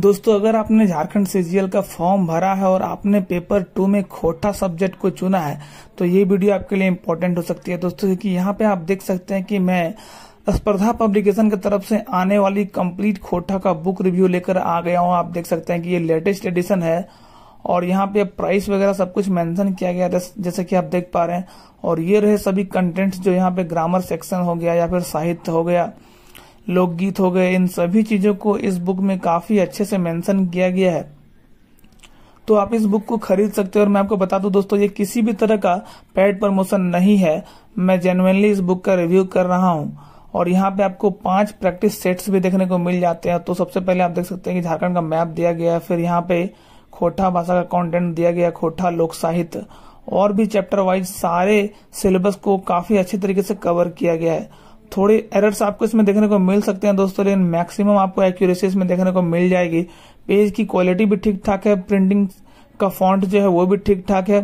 दोस्तों अगर आपने झारखंड सीजीएल का फॉर्म भरा है और आपने पेपर टू में खोटा सब्जेक्ट को चुना है तो ये वीडियो आपके लिए इम्पोर्टेंट हो सकती है दोस्तों क्योंकि यहाँ पे आप देख सकते हैं कि मैं स्पर्धा पब्लिकेशन की तरफ से आने वाली कंप्लीट खोटा का बुक रिव्यू लेकर आ गया हूँ आप देख सकते हैं कि ये लेटेस्ट एडिशन है और यहाँ पे प्राइस वगैरह सब कुछ मेंशन किया गया जैसे कि आप देख पा रहे हैं और ये रहे सभी कंटेंट्स जो यहाँ पे ग्रामर सेक्शन हो गया या फिर साहित्य हो गया लोकगीत हो गए इन सभी चीजों को इस बुक में काफी अच्छे से मेंशन किया गया है तो आप इस बुक को खरीद सकते हो और मैं आपको बता दूं दोस्तों ये किसी भी तरह का पेड प्रमोशन नहीं है मैं जेनुअनली इस बुक का रिव्यू कर रहा हूँ और यहाँ पे आपको पांच प्रैक्टिस सेट्स भी देखने को मिल जाते हैं तो सबसे पहले आप देख सकते हैं कि झारखंड का मैप दिया गया है फिर यहाँ पे खोटा भाषा का कंटेंट दिया गया खोटा लोक साहित्य और भी चैप्टर वाइज सारे सिलेबस को काफी अच्छे तरीके से कवर किया गया है थोड़े एरर्स आपको इसमें देखने को मिल सकते हैं दोस्तों लेकिन मैक्सिमम आपको एक्यूरेसी इसमें देखने को मिल जाएगी पेज की क्वालिटी भी ठीक ठाक है प्रिंटिंग का फॉन्ट जो है वो भी ठीक ठाक है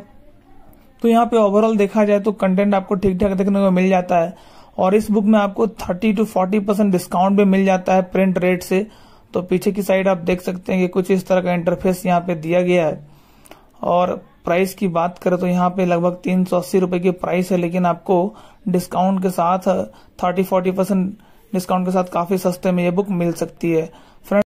तो यहाँ पे ओवरऑल देखा जाए तो कंटेंट आपको ठीक ठाक देखने को मिल जाता है और इस बुक में आपको 30 टू 40 परसेंट डिस्काउंट भी मिल जाता है प्रिंट रेट से तो पीछे की साइड आप देख सकते हैं कि कुछ इस तरह का इंटरफेस यहाँ पे दिया गया है और प्राइस की बात करें तो यहाँ पे लगभग तीन सौ अस्सी की प्राइस है लेकिन आपको डिस्काउंट के साथ थर्टी फोर्टी परसेंट डिस्काउंट के साथ काफी सस्ते में ये बुक मिल सकती है फ्रेंड